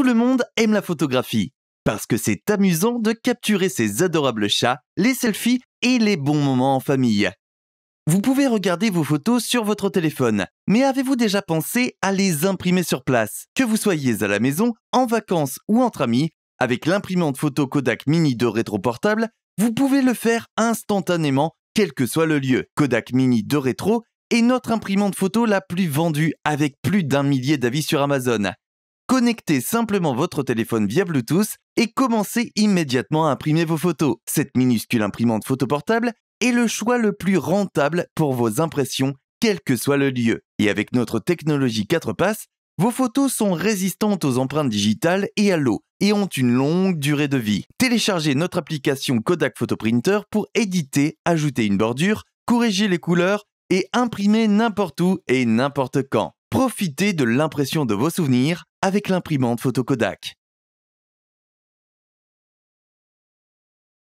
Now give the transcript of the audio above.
tout le monde aime la photographie. Parce que c'est amusant de capturer ces adorables chats, les selfies et les bons moments en famille. Vous pouvez regarder vos photos sur votre téléphone, mais avez-vous déjà pensé à les imprimer sur place Que vous soyez à la maison, en vacances ou entre amis, avec l'imprimante photo Kodak Mini 2 portable, vous pouvez le faire instantanément, quel que soit le lieu. Kodak Mini 2 rétro est notre imprimante photo la plus vendue avec plus d'un millier d'avis sur Amazon. Connectez simplement votre téléphone via Bluetooth et commencez immédiatement à imprimer vos photos. Cette minuscule imprimante photoportable est le choix le plus rentable pour vos impressions, quel que soit le lieu. Et avec notre technologie 4 passes, vos photos sont résistantes aux empreintes digitales et à l'eau et ont une longue durée de vie. Téléchargez notre application Kodak Photoprinter pour éditer, ajouter une bordure, corriger les couleurs et imprimer n'importe où et n'importe quand. Profitez de l'impression de vos souvenirs avec l'imprimante photo